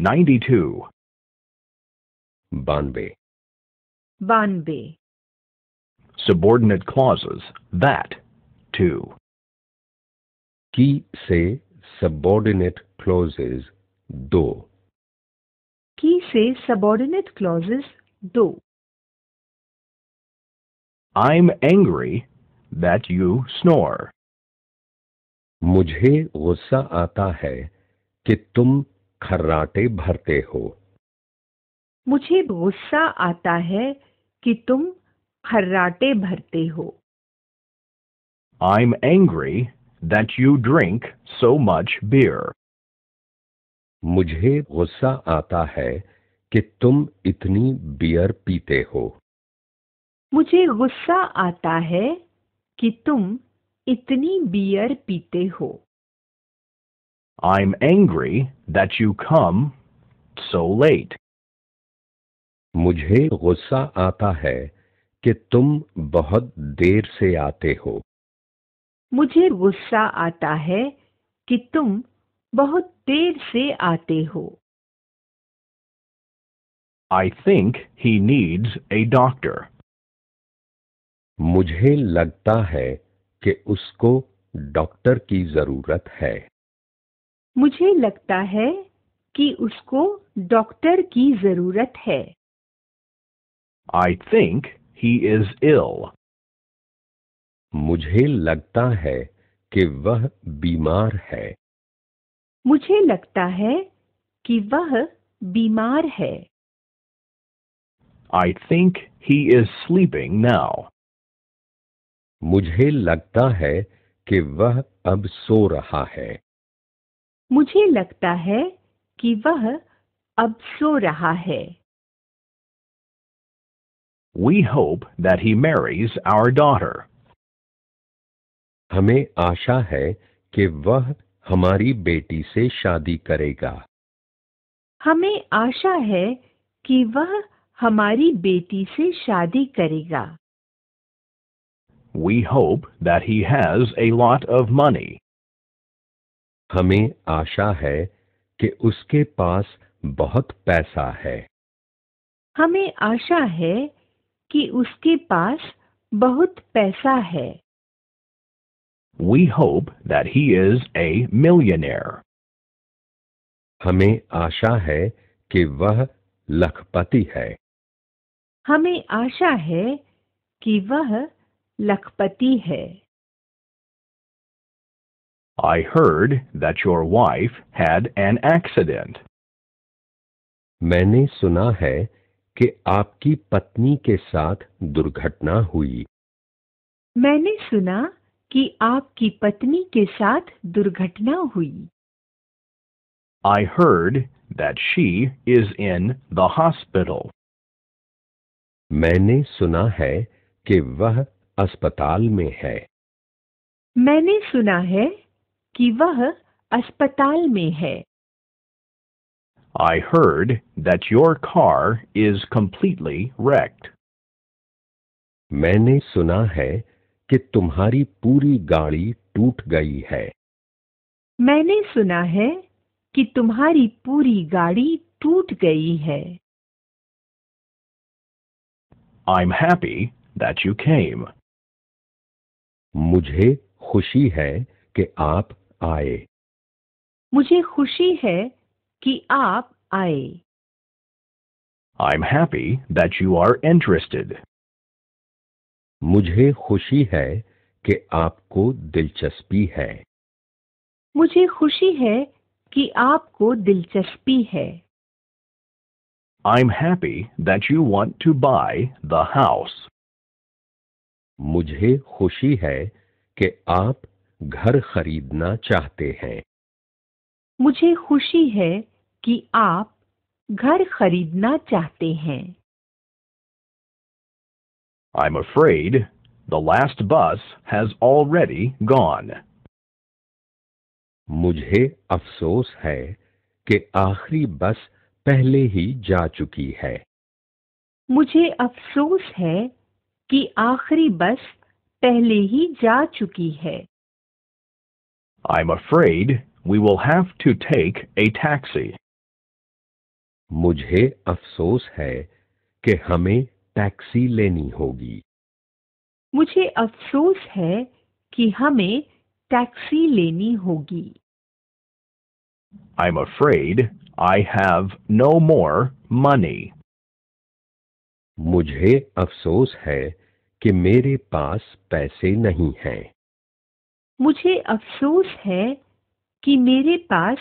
92 Banbe Banbe Subordinate clauses that to Ki se subordinate clauses do Ki se subordinate clauses do I'm angry that you snore Mujhe gussa aata hai ki tum. खर्राटे भरते हो मुझे गुस्सा आता है कि तुम खर्राटे भरते हो I'm angry that you drink so much beer. मुझे गुस्सा आता है कि तुम इतनी बियर पीते हो मुझे गुस्सा आता है कि तुम इतनी बियर पीते हो I'm angry that you come so late. मुझे गुस्सा आता है कि तुम बहुत देर से आते हो मुझे गुस्सा आता है कि तुम बहुत देर से आते हो I think he needs a doctor मुझे लगता है कि उसको डॉक्टर की जरूरत है मुझे लगता है कि उसको डॉक्टर की जरूरत है आई थिंक ही इज इल मुझे लगता है कि वह बीमार है मुझे लगता है कि वह बीमार है I think he is sleeping now मुझे लगता है कि वह अब सो रहा है मुझे लगता है कि वह अब सो रहा है We hope that he marries our daughter. हमें आशा है कि वह हमारी बेटी से शादी करेगा हमें आशा है कि वह हमारी बेटी से शादी करेगा We hope that he has a lot of money. हमें आशा है कि उसके पास बहुत पैसा है हमें आशा है कि उसके पास बहुत पैसा है We hope that he is a millionaire. हमें आशा है कि वह लखपति है हमें आशा है कि वह लखपति है I heard that your wife had an accident. मैंने सुना है कि आपकी पत्नी के साथ दुर्घटना हुई मैंने सुना कि आपकी पत्नी के साथ दुर्घटना हुई I heard that she is in the hospital. मैंने सुना है कि वह अस्पताल में है मैंने सुना है कि वह अस्पताल में है I heard that your car is completely wrecked. मैंने सुना है कि तुम्हारी पूरी गाड़ी टूट गई है मैंने सुना है कि तुम्हारी पूरी गाड़ी टूट गई है I'm happy that you came. मुझे खुशी है कि आप आए मुझे खुशी है कि आप आए I'm happy that you are interested. मुझे खुशी है कि आपको दिलचस्पी है मुझे खुशी है कि आपको दिलचस्पी है I'm happy that you want to buy the house. मुझे खुशी है कि आप घर खरीदना चाहते हैं मुझे खुशी है कि आप घर खरीदना चाहते हैं I'm afraid the last bus has already gone. मुझे अफसोस है कि आखिरी बस पहले ही जा चुकी है मुझे अफसोस है कि आखिरी बस पहले ही जा चुकी है I'm afraid we will have to take a taxi. मुझे अफसोस है कि हमें टैक्सी लेनी होगी मुझे अफसोस है कि हमें टैक्सी लेनी होगी I'm afraid I have no more money. मुझे अफसोस है कि मेरे पास पैसे नहीं हैं मुझे अफ़सोस है कि मेरे पास